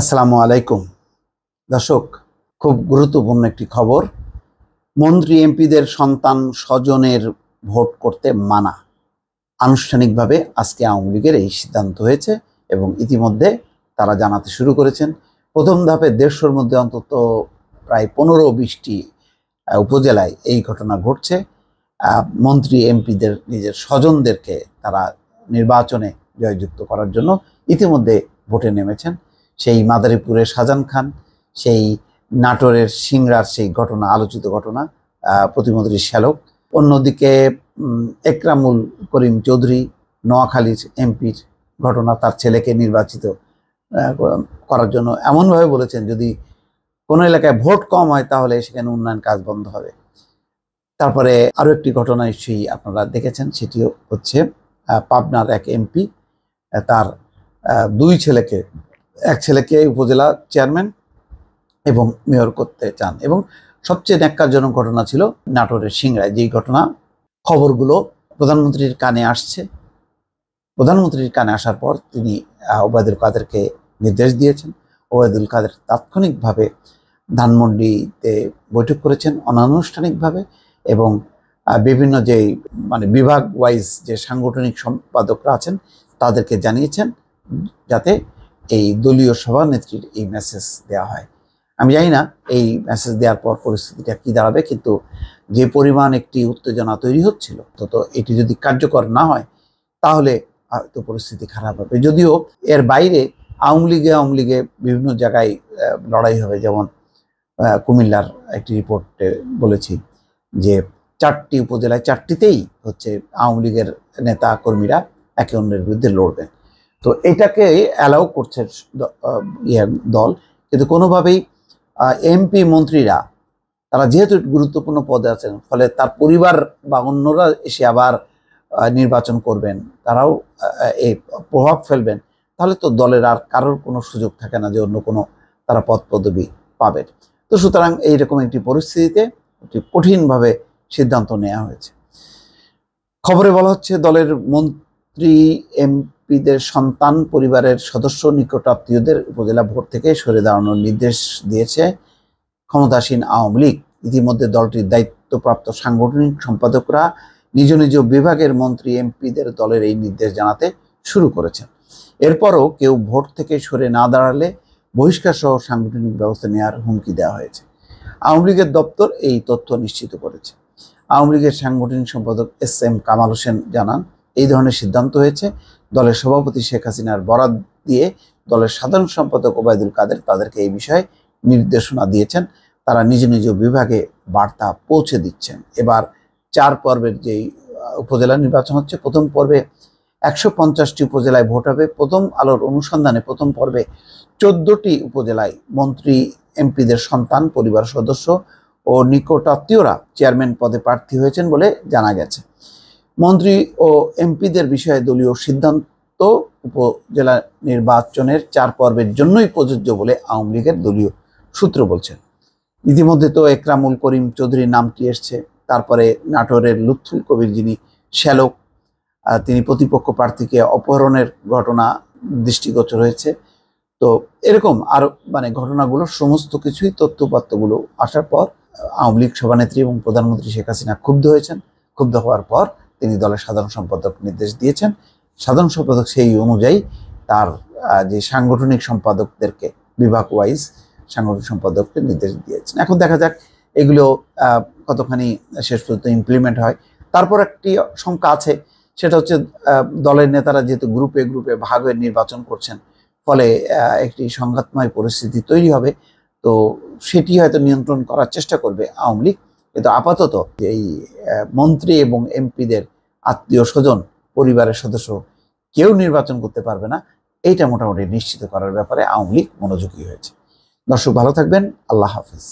আসসালামু আলাইকুম দর্শক খুব গুরুত্বপূর্ণ একটি খবর মন্ত্রী এমপিদের সন্তান স্বজনের ভোট করতে মানা আনুষ্ঠানিকভাবে আজকে আওয়ামী লীগের এই সিদ্ধান্ত হয়েছে এবং ইতিমধ্যে তারা জানাতে শুরু করেছেন প্রথম ধাপে দেড়শোর মধ্যে অন্তত প্রায় পনেরো বিশটি উপজেলায় এই ঘটনা ঘটছে মন্ত্রী এমপিদের নিজের স্বজনদেরকে তারা নির্বাচনে জয়যুক্ত করার জন্য ইতিমধ্যে ভোটে নেমেছেন সেই মাদারীপুরের সাজান খান সেই নাটোরের সিংড়ার সেই ঘটনা আলোচিত ঘটনা প্রতিমন্ত্রী শ্যালক অন্যদিকে একরামুল করিম চৌধুরী নোয়াখালীর এমপির ঘটনা তার ছেলেকে নির্বাচিত করার জন্য এমনভাবে বলেছেন যদি কোনো এলাকায় ভোট কম হয় তাহলে সেখানে উন্নয়ন কাজ বন্ধ হবে তারপরে আরও একটি ঘটনা নিশ্চয়ই আপনারা দেখেছেন সেটিও হচ্ছে পাবনার এক এমপি তার দুই ছেলেকে এক ছেলেকে উপজেলা চেয়ারম্যান এবং মেয়র করতে চান এবং সবচেয়ে ন্যাক্কারজনক ঘটনা ছিল নাটোরের সিংড়ায় যেই ঘটনা খবরগুলো প্রধানমন্ত্রীর কানে আসছে প্রধানমন্ত্রীর কানে আসার পর তিনি ওবায়দুল কাদেরকে নির্দেশ দিয়েছেন ওবায়দুল কাদের তাৎক্ষণিকভাবে ধানমন্ডিতে বৈঠক করেছেন অনানুষ্ঠানিকভাবে এবং বিভিন্ন যে মানে বিভাগ ওয়াইজ যে সাংগঠনিক সম্পাদকরা আছেন তাদেরকে জানিয়েছেন যাতে এই দলীয় সভানেত্রীর এই মেসেজ দেয়া হয় আমি জানি না এই মেসেজ দেওয়ার পর পরিস্থিতিটা কি দাঁড়াবে কিন্তু যে পরিমাণ একটি উত্তেজনা তৈরি হচ্ছিল তো এটি যদি কার্যকর না হয় তাহলে হয়তো পরিস্থিতি খারাপ হবে যদিও এর বাইরে আওয়ামী লীগে আওয়ামী লীগে বিভিন্ন জায়গায় লড়াই হবে যেমন কুমিল্লার একটি রিপোর্টে বলেছি যে চারটি উপজেলায় চারটিতেই হচ্ছে আওয়ামী লীগের নেতা কর্মীরা একে অন্যের বিরুদ্ধে লড়বেন তো এটাকে অ্যালাউ করছে ইয়ে দল কিন্তু কোনোভাবেই এমপি মন্ত্রীরা তারা যেহেতু গুরুত্বপূর্ণ পদে আছেন ফলে তার পরিবার বা অন্যরা এসে আবার নির্বাচন করবেন তারাও এই প্রভাব ফেলবেন তাহলে তো দলের আর কারোর কোনো সুযোগ থাকে না যে অন্য কোনো তারা পদ পদবি পাবেন তো সুতরাং এইরকম একটি পরিস্থিতিতে একটি কঠিনভাবে সিদ্ধান্ত নেওয়া হয়েছে খবরে বলা হচ্ছে দলের মন্ত্রী এম প্রার্থীদের সন্তান পরিবারের সদস্য নিকট আত্মীয়দের উপজেলা ভোট থেকে সরে দাঁড়ানোর নির্দেশ দিয়েছে ক্ষমতাসীন আওয়ামী লীগ ইতিমধ্যে দলটির দায়িত্বপ্রাপ্ত সাংগঠনিক সম্পাদকরা নিজ নিজ বিভাগের মন্ত্রী এমপিদের দলের এই নির্দেশ জানাতে শুরু করেছেন এরপরও কেউ ভোট থেকে সরে না দাঁড়ালে বহিষ্কার সহ সাংগঠনিক ব্যবস্থা নেওয়ার হুমকি দেওয়া হয়েছে আওয়ামী লীগের দপ্তর এই তথ্য নিশ্চিত করেছে আওয়ামী লীগের সাংগঠনিক সম্পাদক এস এম কামাল হোসেন জানান এই ধরনের সিদ্ধান্ত হয়েছে দলের সভাপতি শেখ হাসিনার বরাত দিয়ে দলের সাধারণ সম্পাদক ওবায়দুল কাদের তাদেরকে এই বিষয়ে নির্দেশনা দিয়েছেন তারা নিজ নিজ বিভাগে বার্তা পৌঁছে দিচ্ছেন এবার চার পর্বের যেই উপজেলা নির্বাচন হচ্ছে প্রথম পর্বে একশো পঞ্চাশটি উপজেলায় ভোট হবে প্রথম আলোর অনুসন্ধানে প্রথম পর্বে চোদ্দটি উপজেলায় মন্ত্রী এমপিদের সন্তান পরিবার সদস্য ও নিকটাত্মীয়রা চেয়ারম্যান পদে প্রার্থী হয়েছেন বলে জানা গেছে মন্ত্রী ও এমপিদের বিষয়ে দলীয় সিদ্ধান্ত উপজেলা নির্বাচনের চার পর্বের জন্যই প্রযোজ্য বলে আওয়ামী লীগের দলীয় সূত্র বলছেন ইতিমধ্যে তো একরামুল করিম চৌধুরীর নামটি এসছে তারপরে নাটোরের লুৎফুল কবির যিনি শ্যালক তিনি প্রতিপক্ষ প্রার্থীকে অপহরণের ঘটনা দৃষ্টিগোচর হয়েছে তো এরকম আর মানে ঘটনাগুলো সমস্ত কিছুই তথ্যপাত্রগুলো আসার পর আওয়ামী লীগ সভানেত্রী এবং প্রধানমন্ত্রী শেখ হাসিনা ক্ষুব্ধ হয়েছেন ক্ষুব্ধ হওয়ার পর তিনি দলের সাধারণ সম্পাদক নির্দেশ দিয়েছেন সাধারণ সম্পাদক সেই অনুযায়ী তার যে সাংগঠনিক সম্পাদকদেরকে বিভাগ ওয়াইজ সাংগঠনিক সম্পাদককে নির্দেশ দিয়েছেন এখন দেখা যাক এগুলো কতখানি শেষ পর্যন্ত ইমপ্লিমেন্ট হয় তারপর একটি শঙ্কা আছে সেটা হচ্ছে দলের নেতারা যেহেতু গ্রুপে গ্রুপে ভাগ হয়ে নির্বাচন করছেন ফলে একটি সংঘাতময় পরিস্থিতি তৈরি হবে তো সেটি হয়তো নিয়ন্ত্রণ করার চেষ্টা করবে আওয়ামী লীগ কিন্তু আপাতত এই মন্ত্রী এবং এমপিদের আত্মীয় স্বজন পরিবারের সদস্য কেউ নির্বাচন করতে পারবে না এইটা মোটামুটি নিশ্চিত করার ব্যাপারে আওয়ামী লীগ মনোযোগী হয়েছে দর্শক ভালো থাকবেন আল্লাহ হাফিজ